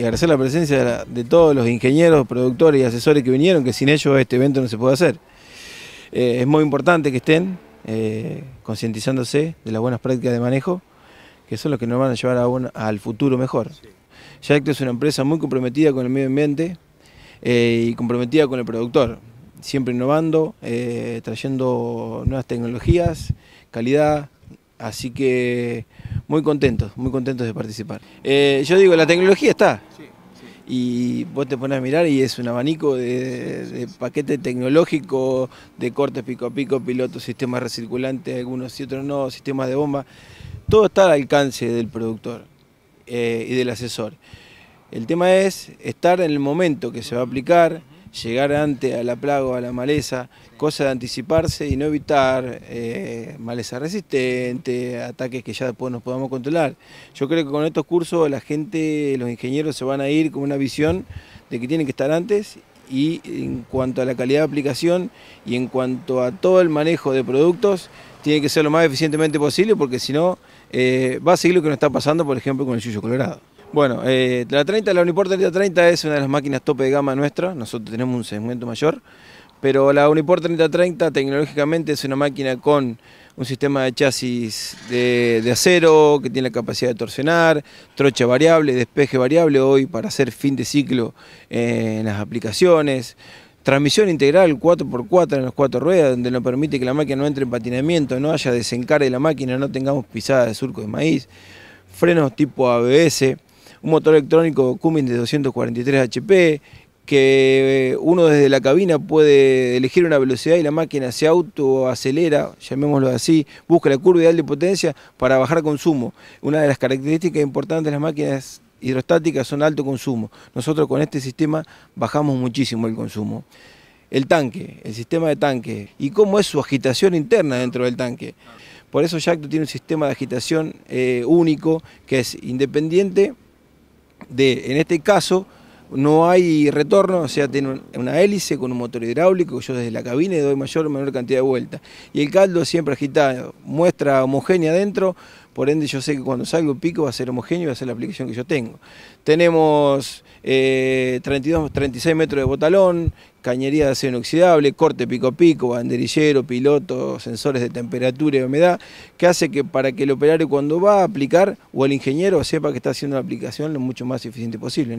y agradecer la presencia de, todos los ingenieros, productores y asesores que vinieron, que sin ellos este evento no se puede hacer. Eh, es muy importante que estén eh, concientizándose de las buenas prácticas de manejo, que son los que nos van a llevar al futuro mejor. Ya es una empresa muy comprometida con el medio ambiente eh, y comprometida con el productor, siempre innovando, trayendo nuevas tecnologías, calidad, así que muy contentos, muy contentos de participar. yo digo, la tecnología está, y vos te pones a mirar y es un abanico de, paquete tecnológico, de cortes pico a pico, pilotos, sistemas recirculantes, algunos y otros no, sistemas de bomba. Todo está al alcance del productor eh, y del asesor. El tema es estar en el momento que se va a aplicar, llegar antes a la plaga o a la maleza, cosa de anticiparse y no evitar eh, maleza resistente, ataques que ya después nos podamos controlar. Yo creo que con estos cursos la gente, los ingenieros se van a ir con una visión de que tienen que estar antes y en cuanto a la calidad de aplicación y en cuanto a todo el manejo de productos, tiene que ser lo más eficientemente posible porque si no eh, va a seguir lo que nos está pasando, por ejemplo, con el suyo colorado. Bueno, eh, la 30, la Uniport 3030 es una de las máquinas tope de gama nuestra, nosotros tenemos un segmento mayor, pero la Uniport 3030 tecnológicamente es una máquina con un sistema de chasis de, acero que tiene la capacidad de torsionar, trocha variable, despeje variable hoy para hacer fin de ciclo eh, en las aplicaciones, transmisión integral 4x4 en las cuatro ruedas, donde nos permite que la máquina no entre en patinamiento, no haya desencare de la máquina, no tengamos pisada de surco de maíz, frenos tipo ABS, un motor electrónico Cummins de 243 HP, que eh, uno desde la cabina puede elegir una velocidad y la máquina se auto acelera, llamémoslo así, busca la curva ideal de potencia para bajar consumo. Una de las características importantes de las máquinas hidrostáticas son alto consumo. Nosotros con este sistema bajamos muchísimo el consumo. El tanque, el sistema de tanque y cómo es su agitación interna dentro del tanque. Por eso Jacto tiene un sistema de agitación eh, único que es independiente de, en este caso, no hay retorno, o sea, tiene una hélice con un motor hidráulico, yo desde la cabina doy mayor o menor cantidad de vueltas. Y el caldo siempre agitado, muestra homogénea adentro, por ende yo sé que cuando salgo pico va a ser homogéneo y va a ser la aplicación que yo tengo. Tenemos 32, eh, 36 metros de botalón, cañería de acero inoxidable, corte pico a pico, banderillero, piloto, sensores de temperatura y humedad, que hace que para que el operario cuando va a aplicar o el ingeniero sepa que está haciendo la aplicación lo mucho más eficiente posible.